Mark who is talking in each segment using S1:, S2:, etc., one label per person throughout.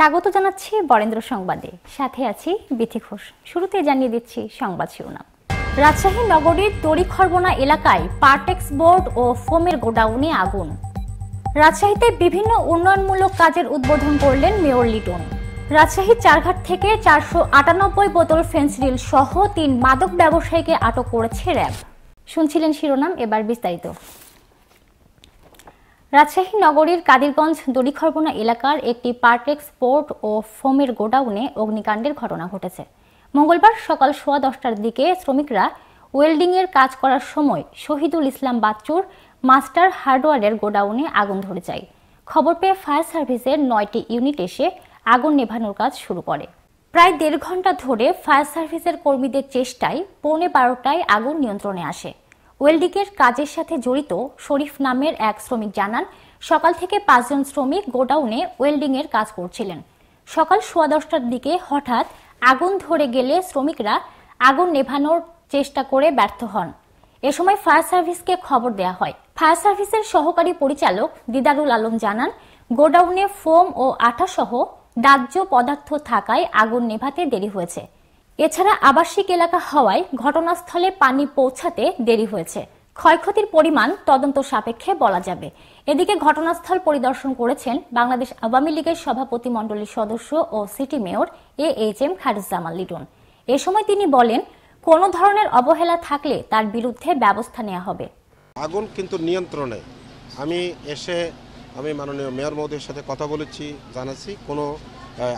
S1: স্বাগত জানাচ্ছি বরেন্দ্র সংবাদে সাথে আছি বিথি ঘোষ শুরুতে জানিয়ে দিচ্ছি সংবাদ শিরোনাম রাজশাহী নগরীর তরিখরবনা এলাকায় পার্টেক্স বোর্ড ও ফোমের গোডাউনে আগুন রাজশাহীতে বিভিন্ন উন্নয়নমূলক কাজের উদ্বোধন করলেন মেয়র লিটন রাজশাহী চারঘাট থেকে চারশো আটানব্বই বোতল ফেন্সরিল সহ তিন মাদক ব্যবসায়ীকে আটক করেছে র্যাব শুনছিলেন শিরোনাম এবার বিস্তারিত রাজশাহী নগরীর কাদিরগঞ্জ দড়িখরবনা এলাকার একটি পার্টেক্স পোর্ট ও ফোমের গোডাউনে অগ্নিকাণ্ডের ঘটনা ঘটেছে মঙ্গলবার সকাল সোয়া দশটার দিকে শ্রমিকরা ওয়েল্ডিংয়ের কাজ করার সময় শহীদুল ইসলাম বাচ্চুর মাস্টার হার্ডওয়ারের গোডাউনে আগুন ধরে যায় খবর পেয়ে ফায়ার সার্ভিসের নয়টি ইউনিট এসে আগুন নেভানোর কাজ শুরু করে প্রায় দেড় ঘন্টা ধরে ফায়ার সার্ভিসের কর্মীদের চেষ্টায় পৌনে বারোটায় আগুন নিয়ন্ত্রণে আসে ওয়েল্ডিংয়ের কাজের সাথে জড়িত শরীফ নামের এক শ্রমিক জানান সকাল থেকে পাঁচজন শ্রমিক গোডাউনে ওয়েল্ডিংয়ের কাজ করছিলেন সকাল সোয়া দশটার দিকে হঠাৎ আগুন ধরে গেলে শ্রমিকরা আগুন নেভানোর চেষ্টা করে ব্যর্থ হন এ সময় ফায়ার সার্ভিসকে খবর দেয়া হয় ফায়ার সার্ভিসের সহকারী পরিচালক দিদারুল আলম জানান গোডাউনে ফোম ও আঠা সহ দাহ্য পদার্থ থাকায় আগুন নেভাতে দেরি হয়েছে এছাড়া আবাসিক এলাকা হওয়ায় ঘটনাস্থলে পানি পৌঁছাতে দেরি হয়েছে ক্ষয়ক্ষতির পরিমাণ তদন্ত সাপেক্ষে বলা যাবে এদিকে ঘটনাস্থল পরিদর্শন করেছেন বাংলাদেশ আওয়ামী লীগের সভাপতি মণ্ডলীর সদস্য ও city mayor A H M Khairuzzaman Liton এ সময় তিনি বলেন কোনো ধরনের অবহেলা থাকলে তার বিরুদ্ধে ব্যবস্থা নেওয়া হবে আগুন কিন্তু নিয়ন্ত্রণে আমি এসে আমি মাননীয় মেয়র মহোদয়ের সাথে কথা বলেছি জানাচ্ছি কোনো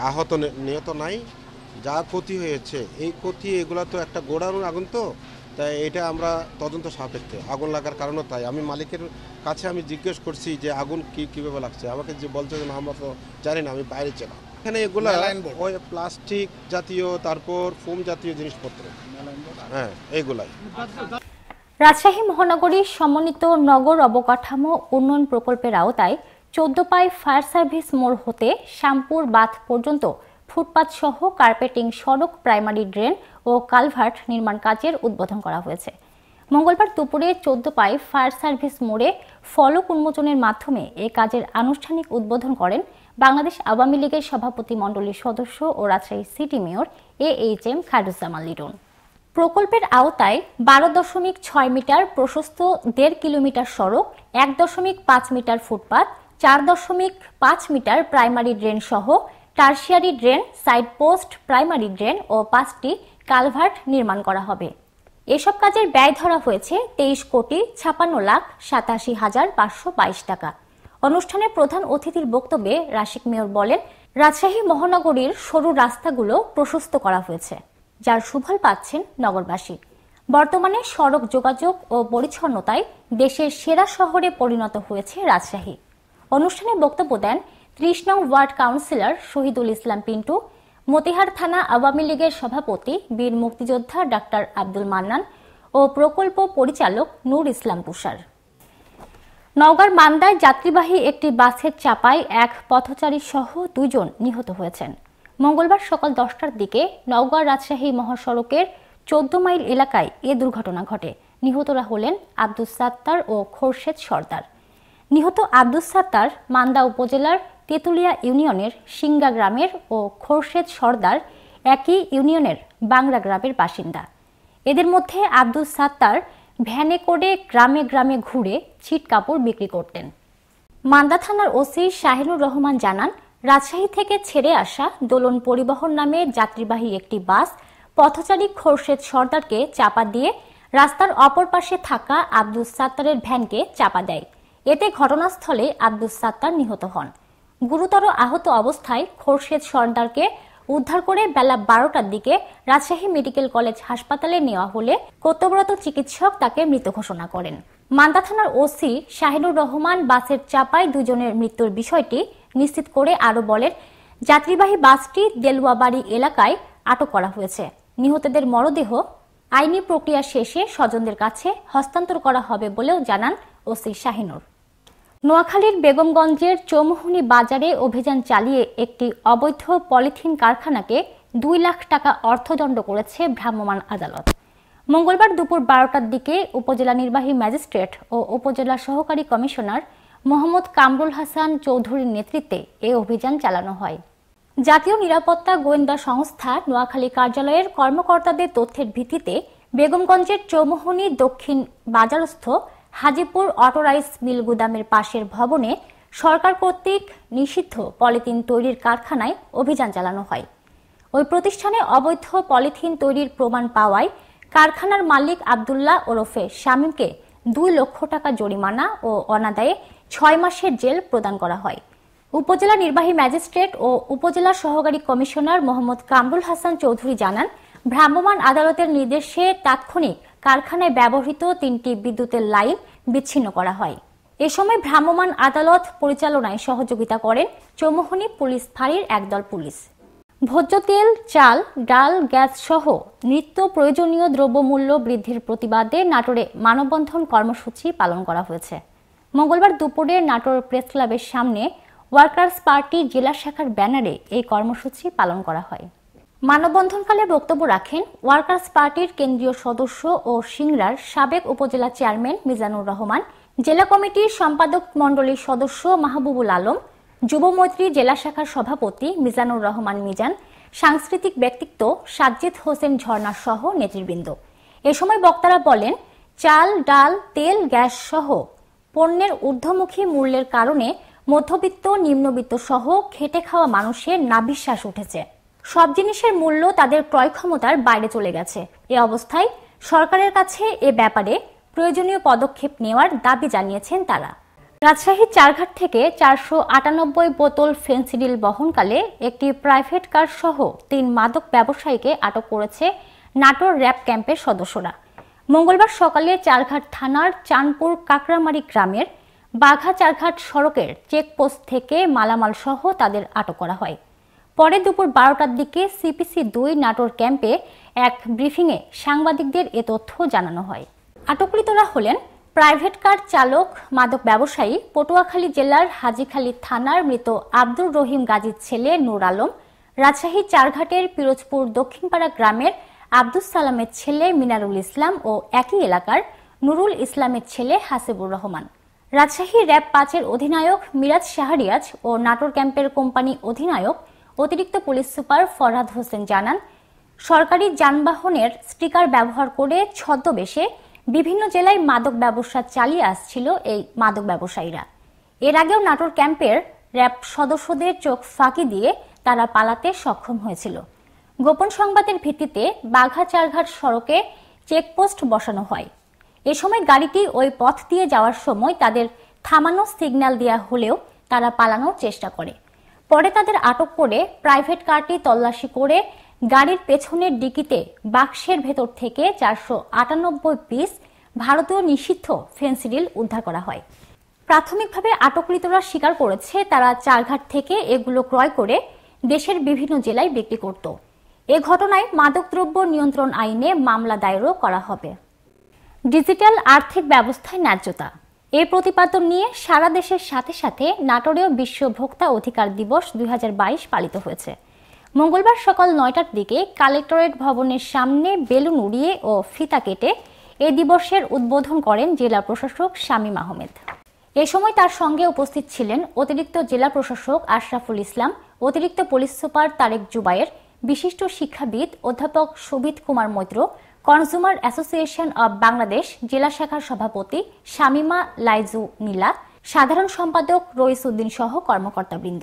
S1: আহত নিহত নাই যা ক্ষতি হয়েছে এই ক্ষতি এগুলা তো একটা গোড়ারুন আগুন তো তাই এটা আমরা তদন্ত সাপেক্ষে আগুন লাগার কারণও তাই আমি মালিকের কাছে আমি জিজ্ঞেস করছি যে আগুন কি কীভাবে লাগছে আমাকে যে বলছে যে আমরা তো জানি না আমি বাইরে ছিলাম এখানে এগুলা ওই প্লাস্টিক জাতীয় তারপর ফোম জাতীয় জিনিসপত্র হ্যাঁ এইগুলাই রাজশাহী মহানগরীর সমন্বিত নগর অবকাঠামো উন্নয়ন প্রকল্পের আওতায় চোদ্দ পাই ফায়ার সার্ভিস মোড় হতে শ্যামপুর বাঁধ পর্যন্ত ফুটপাত সহ কার্পেটিং সড়ক প্রাইমারি ড্রেন ও কালভার্ট নির্মাণ কাজের উদ্বোধন করা হয়েছে মঙ্গলবার দুপুরে চোদ্দ পায়ে ফায়ার সার্ভিস মোড়ে ফলক উন্মোচনের মাধ্যমে এ কাজের আনুষ্ঠানিক উদ্বোধন করেন বাংলাদেশ আওয়ামী লীগের সভাপতি মণ্ডলীর সদস্য ও Rajshahi city mayor A H M Khairuzzaman Liton প্রকল্পের আওতায় বারো দশমিক ছয় মিটার প্রশস্ত দেড় কিলোমিটার সড়ক এক দশমিক পাঁচ মিটার ফুটপাত চার দশমিক পাঁচ মিটার প্রাইমারি ড্রেন সহ tertiary drain side post primary drain ও পাঁচটি কালভার্ট নির্মাণ করা হবে এসব কাজের ব্যয় ধরা হয়েছে তেইশ কোটি ছাপান্ন লাখ সাতাশি হাজার পাঁচশো বাইশ টাকা অনুষ্ঠানে প্রধান অতিথির বক্তব্যে রাশিক মেয়র বলেন রাজশাহী মহানগরীর সরু রাস্তাগুলো প্রশস্ত করা হয়েছে যার সুফল পাচ্ছেন নগরবাসী বর্তমানে সড়ক যোগাযোগ ও পরিচ্ছন্নতায় দেশের সেরা শহরে পরিণত হয়েছে রাজশাহী অনুষ্ঠানে বক্তব্য দেন কৃষ্ণ ওয়ার্ড কাউন্সিলর শহীদুল ইসলাম পিন্টু মতিহার থানা আওয়ামী লীগের সভাপতি বীর মুক্তিযোদ্ধা ডাক্তার আব্দুল মান্নান ও প্রকল্প পরিচালক নূর ইসলাম তুষার নওগাঁর মান্দায় যাত্রীবাহী একটি বাসের চাপায় এক পথচারী সহ দুজন নিহত হয়েছেন মঙ্গলবার সকাল দশটার দিকে নওগাঁ রাজশাহী মহাসড়কের চোদ্দ মাইল এলাকায় এ দুর্ঘটনা ঘটে নিহতরা হলেন আব্দুস সাত্তার ও খোরশেদ সর্দার নিহত আব্দুস সাত্তার মান্দা উপজেলার তেতুলিয়া ইউনিয়নের সিঙ্গা গ্রামের ও খোরশেদ সর্দার একই ইউনিয়নের বাংলা গ্রামের বাসিন্দা এদের মধ্যে আব্দুল সাত্তার ভ্যানে করে গ্রামে গ্রামে ঘুরে ছিট কাপড় বিক্রি করতেন মান্দা থানার ওসি শাহিনুর রহমান জানান রাজশাহী থেকে ছেড়ে আসা দোলন পরিবহন নামে যাত্রীবাহী একটি বাস পথচারী খোরশেদ সর্দারকে চাপা দিয়ে রাস্তার অপর পাশে থাকা আব্দুল সাত্তারের ভ্যানকে চাপা দেয় এতে ঘটনাস্থলে আব্দুল সাত্তার নিহত হন গুরুতর আহত অবস্থায় খোরশেদ সর্দারকে উদ্ধার করে বেলা বারোটার দিকে রাজশাহী মেডিকেল কলেজ হাসপাতালে নেওয়া হলে কর্তব্যরত চিকিৎসক তাকে মৃত ঘোষণা করেন মান্দা থানার ওসি শাহিনুর রহমান বাসের চাপায় দুজনের মৃত্যুর বিষয়টি নিশ্চিত করে আরও বলেন যাত্রীবাহী বাসটি দেলুয়াবাড়ি এলাকায় আটক করা হয়েছে নিহতদের মরদেহ আইনি প্রক্রিয়া শেষে স্বজনদের কাছে হস্তান্তর করা হবে বলেও জানান ওসি শাহিনুর নোয়াখালীর বেগমগঞ্জের চৌমুহনি বাজারে অভিযান চালিয়ে একটি অবৈধ পলিথিন কারখানাকে দুই লাখ টাকা অর্থদণ্ড করেছে ভ্রাম্যমাণ আদালত মঙ্গলবার দুপুর বারোটার দিকে উপজেলা নির্বাহী ম্যাজিস্ট্রেট ও উপজেলা সহকারী কমিশনার মোহাম্মদ কামরুল হাসান চৌধুরীর নেতৃত্বে এ অভিযান চালানো হয় জাতীয় নিরাপত্তা গোয়েন্দা সংস্থা নোয়াখালী কার্যালয়ের কর্মকর্তাদের তথ্যের ভিত্তিতে বেগমগঞ্জের চৌমুহনি দক্ষিণ বাজারস্থ হাজিপুর অটোরাইস মিল গুদামের পাশের ভবনে সরকার কর্তৃক নিষিদ্ধ পলিথিন তৈরির কারখানায় অভিযান চালানো হয় ওই প্রতিষ্ঠানে অবৈধ পলিথিন তৈরির প্রমাণ পাওয়ায় কারখানার মালিক আবদুল্লাহ ওরফে শামীমকে দুই লক্ষ টাকা জরিমানা ও অনাদায়ে ছয় মাসের জেল প্রদান করা হয় উপজেলা নির্বাহী ম্যাজিস্ট্রেট ও উপজেলা সহকারী কমিশনার মোহাম্মদ কামরুল হাসান চৌধুরী জানান ভ্রাম্যমাণ আদালতের নির্দেশে তাৎক্ষণিক কারখানায় ব্যবহৃত তিনটি বিদ্যুতের লাইন বিচ্ছিন্ন করা হয় এ সময় ভ্রাম্যমাণ আদালত পরিচালনায় সহযোগিতা করেন চৌমোহনী পুলিশ ফাঁড়ির একদল পুলিশ ভোজ্য তেল চাল ডাল গ্যাস সহ নিত্য প্রয়োজনীয় দ্রব্যমূল্য বৃদ্ধির প্রতিবাদে নাটোরে মানববন্ধন কর্মসূচি পালন করা হয়েছে মঙ্গলবার দুপুরে নাটোর প্রেস ক্লাবের সামনে ওয়ার্কার্স পার্টি জেলা শাখার ব্যানারে এই কর্মসূচি পালন করা হয় মানববন্ধনকালে বক্তব্য রাখেন ওয়ার্কার্স পার্টির কেন্দ্রীয় সদস্য ও সিংড়ার সাবেক উপজেলা চেয়ারম্যান মিজানুর রহমান জেলা কমিটির সম্পাদক মণ্ডলীর সদস্য মাহবুবুল আলম মৈত্রী জেলা শাখার সভাপতি মিজানুর রহমান মিজান সাংস্কৃতিক ব্যক্তিত্ব সাজ্জিদ হোসেন ঝর্ণা সহ নেতৃবৃন্দ এ সময় বক্তারা বলেন চাল ডাল তেল গ্যাস সহ পণ্যের ঊর্ধ্বমুখী মূল্যের কারণে মধ্যবিত্ত নিম্নবিত্ত সহ খেটে খাওয়া মানুষের নাবিশ্বাস উঠেছে সব জিনিসের মূল্য তাদের ক্রয় ক্ষমতার বাইরে চলে গেছে এ অবস্থায় সরকারের কাছে এ ব্যাপারে প্রয়োজনীয় পদক্ষেপ নেওয়ার দাবি জানিয়েছেন তারা রাজশাহী চারঘাট থেকে চারশো আটানব্বই বোতল ফেন্সিডিল বহনকালে একটি প্রাইভেট কার সহ তিন মাদক ব্যবসায়ীকে আটক করেছে নাটোর র্যাব ক্যাম্পের সদস্যরা মঙ্গলবার সকালে চারঘাট থানার চানপুর কাকরামারি গ্রামের বাঘা চারঘাট সড়কের চেকপোস্ট থেকে মালামাল সহ তাদের আটক করা হয় পরে দুপুর বারোটার দিকে সিপিসি দুই নাটোর ক্যাম্পে এক ব্রিফিংয়ে সাংবাদিকদের এ তথ্য জানানো হয় আটককৃতরা হলেন প্রাইভেট কার চালক মাদক ব্যবসায়ী পটুয়াখালী জেলার হাজিখালী থানার মৃত আব্দুর রহিম গাজীর ছেলে নূর আলম রাজশাহী চারঘাটের পিরোজপুর দক্ষিণপাড়া গ্রামের আব্দুস সালামের ছেলে মিনারুল ইসলাম ও একই এলাকার নুরুল ইসলামের ছেলে হাসিবুর রহমান রাজশাহী র্যাব পাঁচের অধিনায়ক মিরাজ শাহরিয়াজ ও নাটোর ক্যাম্পের কোম্পানি অধিনায়ক অতিরিক্ত পুলিশ সুপার ফরহাদ হোসেন জানান সরকারি যানবাহনের স্টিকার ব্যবহার করে ছদ্মবেশে বিভিন্ন জেলায় মাদক ব্যবসা চালিয়ে আসছিল এই মাদক ব্যবসায়ীরা এর আগেও নাটোর ক্যাম্পের র্যাব সদস্যদের চোখ ফাঁকি দিয়ে তারা পালাতে সক্ষম হয়েছিল গোপন সংবাদের ভিত্তিতে বাঘা চারঘাট সড়কে চেকপোস্ট বসানো হয় এ সময় গাড়িটি ওই পথ দিয়ে যাওয়ার সময় তাদের থামানো সিগন্যাল দেওয়া হলেও তারা পালানোর চেষ্টা করে পরে তাদের আটক করে প্রাইভেট কারটি তল্লাশি করে গাড়ির পেছনের ডিকিতে বাক্সের ভেতর থেকে চারশো আটানব্বই পিস ভারতীয় নিষিদ্ধ ফেন্সিডিল উদ্ধার করা হয় প্রাথমিকভাবে আটককৃতরা স্বীকার করেছে তারা চারঘাট থেকে এগুলো ক্রয় করে দেশের বিভিন্ন জেলায় বিক্রি করত এ ঘটনায় মাদকদ্রব্য নিয়ন্ত্রণ আইনে মামলা দায়েরও করা হবে ডিজিটাল আর্থিক ব্যবস্থায় ন্যায্যতা এ প্রতিপাদন নিয়ে সারা দেশের সাথে সাথে নাটোরেও বিশ্ব ভোক্তা অধিকার দিবস দুই পালিত হয়েছে মঙ্গলবার সকাল নয়টার দিকে কালেক্টরেট ভবনের সামনে বেলুন উড়িয়ে ও ফিতা কেটে এ দিবসের উদ্বোধন করেন জেলা প্রশাসক শামীম আহমেদ এ সময় তার সঙ্গে উপস্থিত ছিলেন অতিরিক্ত জেলা প্রশাসক আশরাফুল ইসলাম অতিরিক্ত পুলিশ সুপার তারেক জুবায়ের বিশিষ্ট শিক্ষাবিদ অধ্যাপক Subit Kumar Maitra consumer association of Bangladesh জেলা শাখার সভাপতি শামিমা লাইজু মিলা সাধারণ সম্পাদক রইসুদ্দিন সহ কর্মকর্তাবৃন্দ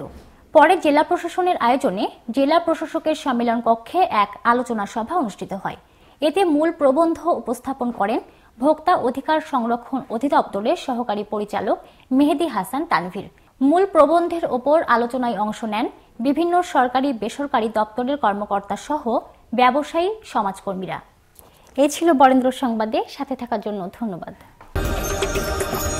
S1: পরে জেলা প্রশাসনের আয়োজনে জেলা প্রশাসকের সম্মেলন কক্ষে এক আলোচনা সভা অনুষ্ঠিত হয় এতে মূল প্রবন্ধ উপস্থাপন করেন ভোক্তা অধিকার সংরক্ষণ অধিদপ্তরের সহকারী পরিচালক মেহেদি হাসান তানভীর মূল প্রবন্ধের ওপর আলোচনায় অংশ নেন বিভিন্ন সরকারি বেসরকারি দপ্তরের কর্মকর্তা সহ ব্যবসায়ী সমাজকর্মীরা এ ছিল বরেন্দ্র সংবাদে সাথে থাকার জন্য ধন্যবাদ